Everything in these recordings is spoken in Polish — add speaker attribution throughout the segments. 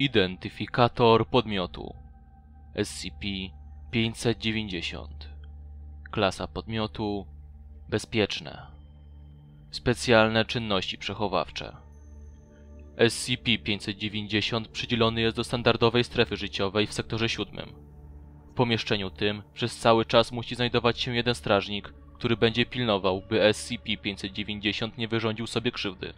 Speaker 1: Identyfikator podmiotu SCP-590 Klasa podmiotu Bezpieczne Specjalne czynności przechowawcze SCP-590 przydzielony jest do standardowej strefy życiowej w sektorze 7. W pomieszczeniu tym przez cały czas musi znajdować się jeden strażnik, który będzie pilnował, by SCP-590 nie wyrządził sobie krzywdy.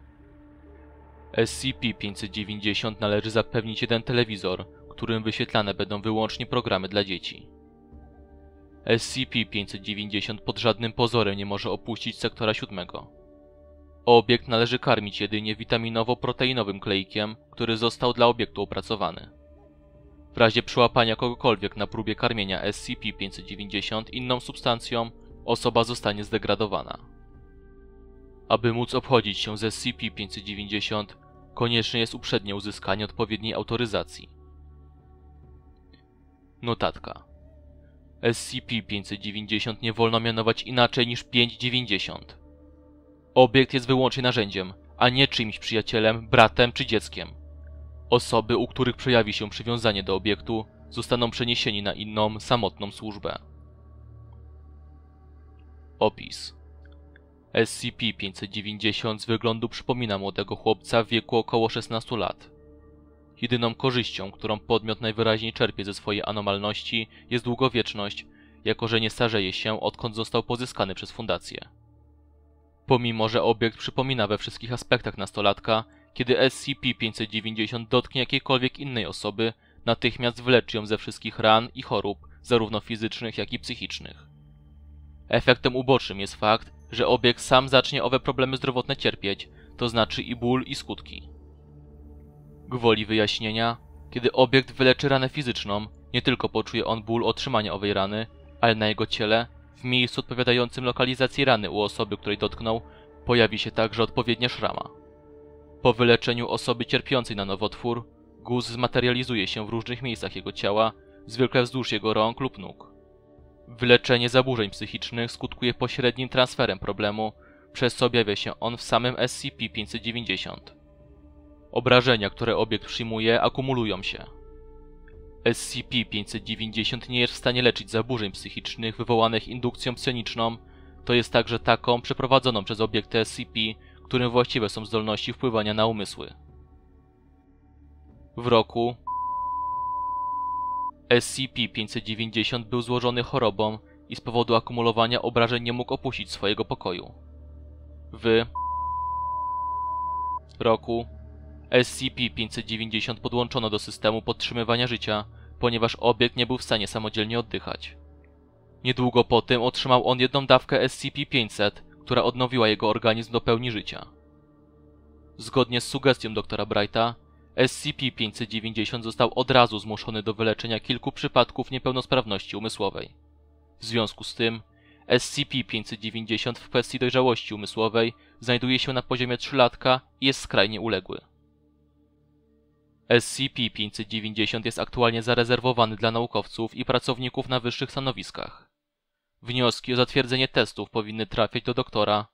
Speaker 1: SCP-590 należy zapewnić jeden telewizor, którym wyświetlane będą wyłącznie programy dla dzieci. SCP-590 pod żadnym pozorem nie może opuścić sektora siódmego. Obiekt należy karmić jedynie witaminowo-proteinowym klejkiem, który został dla obiektu opracowany. W razie przyłapania kogokolwiek na próbie karmienia SCP-590 inną substancją, osoba zostanie zdegradowana. Aby móc obchodzić się ze SCP-590, konieczne jest uprzednie uzyskanie odpowiedniej autoryzacji. Notatka SCP-590 nie wolno mianować inaczej niż 590. Obiekt jest wyłącznie narzędziem, a nie czymś przyjacielem, bratem czy dzieckiem. Osoby, u których przejawi się przywiązanie do obiektu, zostaną przeniesieni na inną, samotną służbę. Opis SCP-590 z wyglądu przypomina młodego chłopca w wieku około 16 lat. Jedyną korzyścią, którą podmiot najwyraźniej czerpie ze swojej anomalności jest długowieczność, jako że nie starzeje się odkąd został pozyskany przez fundację. Pomimo, że obiekt przypomina we wszystkich aspektach nastolatka, kiedy SCP-590 dotknie jakiejkolwiek innej osoby, natychmiast wyleczy ją ze wszystkich ran i chorób, zarówno fizycznych, jak i psychicznych. Efektem ubocznym jest fakt, że obiekt sam zacznie owe problemy zdrowotne cierpieć, to znaczy i ból, i skutki. Gwoli wyjaśnienia, kiedy obiekt wyleczy ranę fizyczną, nie tylko poczuje on ból otrzymania owej rany, ale na jego ciele, w miejscu odpowiadającym lokalizacji rany u osoby, której dotknął, pojawi się także odpowiednia szrama. Po wyleczeniu osoby cierpiącej na nowotwór, guz zmaterializuje się w różnych miejscach jego ciała, zwykle wzdłuż jego rąk lub nóg. Wyleczenie zaburzeń psychicznych skutkuje pośrednim transferem problemu, przez co objawia się on w samym SCP-590. Obrażenia, które obiekt przyjmuje, akumulują się. SCP-590 nie jest w stanie leczyć zaburzeń psychicznych wywołanych indukcją psioniczną, to jest także taką przeprowadzoną przez obiekty SCP, którym właściwe są zdolności wpływania na umysły. W roku SCP-590 był złożony chorobą i z powodu akumulowania obrażeń nie mógł opuścić swojego pokoju. W roku SCP-590 podłączono do systemu podtrzymywania życia, ponieważ obiekt nie był w stanie samodzielnie oddychać. Niedługo tym otrzymał on jedną dawkę SCP-500, która odnowiła jego organizm do pełni życia. Zgodnie z sugestią doktora Brighta, SCP-590 został od razu zmuszony do wyleczenia kilku przypadków niepełnosprawności umysłowej. W związku z tym SCP-590 w kwestii dojrzałości umysłowej znajduje się na poziomie 3-latka i jest skrajnie uległy. SCP-590 jest aktualnie zarezerwowany dla naukowców i pracowników na wyższych stanowiskach. Wnioski o zatwierdzenie testów powinny trafiać do doktora